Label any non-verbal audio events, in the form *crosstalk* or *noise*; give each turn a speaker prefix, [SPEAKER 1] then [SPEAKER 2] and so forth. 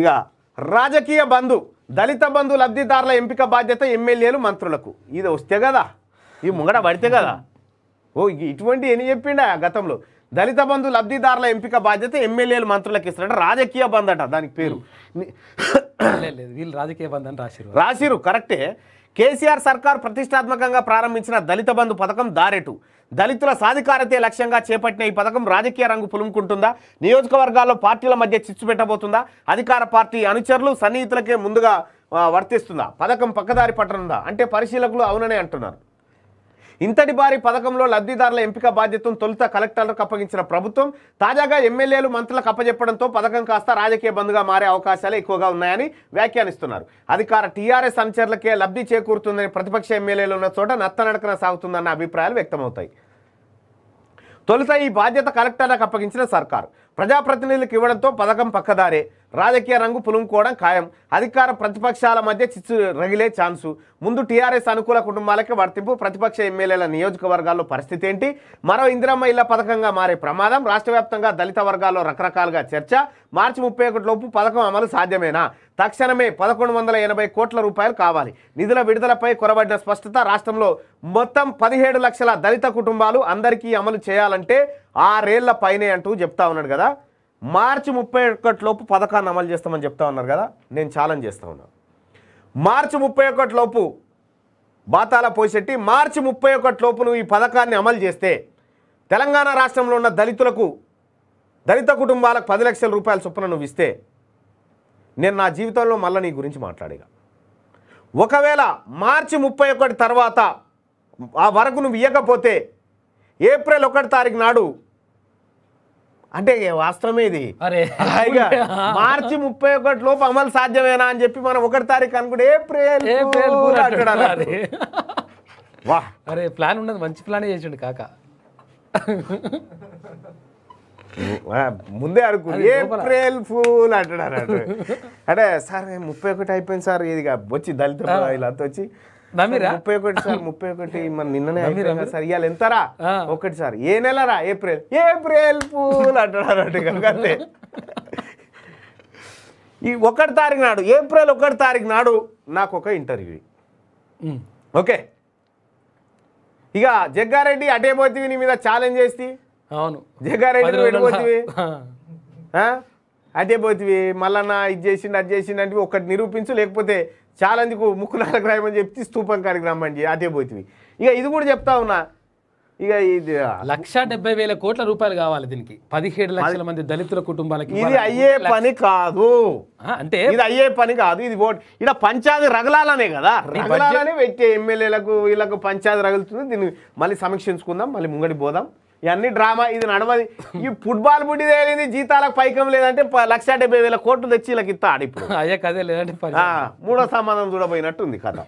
[SPEAKER 1] ఇక రాజకీయ బంధు దళిత బంధు లబ్ధిదారుల ఎంపిక బాధ్యత ఎమ్మెల్యేలు మంత్రులకు ఇది వస్తే కదా ఈ ముంగడ పడితే కదా ఓ ఇటువంటి ఎన్ని చెప్పిండా గతంలో దళిత బంధు లబ్ధిదారుల ఎంపిక బాధ్యత ఎమ్మెల్యేలు మంత్రులకు ఇస్తారంటే రాజకీయ బంధు అట దానికి పేరు వీళ్ళు రాజకీయ బంధం రాసిరు రాసిరు కరెక్టే కేసీఆర్ సర్కార్ ప్రతిష్టాత్మకంగా ప్రారంభించిన దళిత బంధు పథకం దారెటు దళితుల సాధికారత లక్ష్యంగా చేపట్టిన ఈ పథకం రాజకీయ రంగు పులుముకుంటుందా నియోజకవర్గాల్లో పార్టీల మధ్య చిచ్చు పెట్టబోతుందా అధికార పార్టీ అనుచరులు సన్నిహితులకే ముందుగా వర్తిస్తుందా పథకం పక్కదారి పట్టనుందా అంటే పరిశీలకులు అవుననే అంటున్నారు ఇంతటి భారీ పథకంలో లబ్ధిదారుల ఎంపిక బాధ్యతను తొలుత కలెక్టర్లకు అప్పగించిన ప్రభుత్వం తాజాగా ఎమ్మెల్యేలు మంత్రులకు అప్పజెప్పడంతో పథకం కాస్త రాజకీయ బంధుగా మారే అవకాశాలే ఎక్కువగా ఉన్నాయని వ్యాఖ్యానిస్తున్నారు అధికార టీఆర్ఎస్ అనుచరులకే లబ్ధి చేకూరుతుందని ప్రతిపక్ష ఎమ్మెల్యేలు ఉన్న చోట నత్తనడకన సాగుతుందన్న అభిప్రాయాలు వ్యక్తమవుతాయి తొలుత ఈ బాధ్యత కలెక్టర్లకు అప్పగించిన సర్కారు ప్రజాప్రతినిధులకు ఇవ్వడంతో పథకం పక్కదారే రాజకీయ రంగు పులుముకోవడం ఖాయం అధికార ప్రతిపక్షాల మధ్య చిచ్చు రగిలే ఛాన్సు ముందు టీఆర్ఎస్ అనుకూల కుటుంబాలకే వర్తింపు ప్రతిపక్ష ఎమ్మెల్యేల నియోజకవర్గాల్లో పరిస్థితి ఏంటి మరో ఇందిరమ్మ ఇళ్ల పథకంగా మారే ప్రమాదం రాష్ట్ర దళిత వర్గాల్లో రకరకాలుగా చర్చ మార్చి ముప్పై లోపు పథకం అమలు సాధ్యమేనా తక్షణమే పదకొండు వందల ఎనభై కోట్ల రూపాయలు కావాలి నిధుల విడుదలపై కొరబడిన స్పష్టత రాష్ట్రంలో మొత్తం పదిహేడు లక్షల దళిత కుటుంబాలు అందరికీ అమలు చేయాలంటే ఆరేళ్ల పైనే అంటూ చెప్తా ఉన్నాడు కదా మార్చి ముప్పై లోపు పథకాన్ని అమలు చేస్తామని చెప్తా ఉన్నారు కదా నేను ఛాలెంజ్ చేస్తా ఉన్నాను మార్చి ముప్పై ఒకటిలోపు బాతాల పోసెట్టి మార్చి ముప్పై ఒకటిలోపు నువ్వు ఈ పథకాన్ని అమలు చేస్తే తెలంగాణ రాష్ట్రంలో ఉన్న దళితులకు దళిత కుటుంబాలకు పది లక్షల రూపాయల చొప్పున నువ్వు ఇస్తే నేను నా జీవితంలో మళ్ళీ నీ గురించి మాట్లాడేగా ఒకవేళ మార్చి ముప్పై ఒకటి తర్వాత ఆ వరకు నువ్వు ఇవ్వకపోతే ఏప్రిల్ ఒకటి తారీఖు నాడు అంటే వాస్తవమే ఇది *laughs* మార్చి ముప్పై ఒకటి లోపు అమలు సాధ్యమేనా అని చెప్పి మనం ఒకటి తారీఖు అనుకుంటే ఏప్రిల్ వా అరే ప్లాన్ ఉన్నది మంచి ప్లాన్ చేసిండు కాక ముందే అనుకు ఏప్రిల్ ఫుల్ అంటున్నారు అంటే సార్ ముప్పై ఒకటి అయిపోయింది సార్ ఇది వచ్చి దళిత ఇలా వచ్చి ముప్పై ఒకటి సార్ ముప్పై ఒకటి మన నిన్ననే సార్ ఇవాళ ఎంతరా ఒకటి సార్ ఏ నెలరా ఏప్రిల్ ఏప్రిల్ పూల్ అంటున్నారు అంటే ఈ ఒకటి తారీఖు నాడు ఏప్రిల్ ఒకటి తారీఖు నాడు నాకు ఒక ఇంటర్వ్యూ ఓకే ఇక జగ్గారెడ్డి అటే పోతివి నీ మీద ఛాలెంజ్ చేస్తే అవును జగ్గారెడ్డి అదే పోతివి మళ్ళా ఇది చేసిండు అది చేసిండు అంటే ఒకటి నిరూపించు లేకపోతే ఎందుకు ముక్కు నాలుగు రాయమని చెప్తే స్థూపం కాడికి రమ్మని అదే పోతివి ఇక ఇది కూడా చెప్తా ఉన్నా ఇక ఇది లక్ష డెబ్బై వేల కోట్ల రూపాయలు కావాలి దీనికి పదిహేడు లక్షల మంది దళితుల కుటుంబాలకి ఇది అయ్యే పని కాదు అంటే ఇది అయ్యే పని కాదు ఇది ఓట్ ఇలా పంచాది రగలాలనే కదా రగలాలనే పెట్టే ఎమ్మెల్యేలకు వీళ్ళకు పంచాది రగులుతుంది దీన్ని మళ్ళీ సమీక్షించుకుందాం మళ్ళీ ముంగడి పోదాం ఇవన్నీ డ్రామా ఇది నడమది ఈ ఫుట్బాల్ బుడ్డి తేలింది జీతాలకు పైకం లేదంటే లక్ష డెబ్బై వేల కోట్లు తెచ్చి ఇలా ఇస్తాడు ఇప్పుడు అదే కదే లేదంటే మూడో సంబంధం ఉంది కథ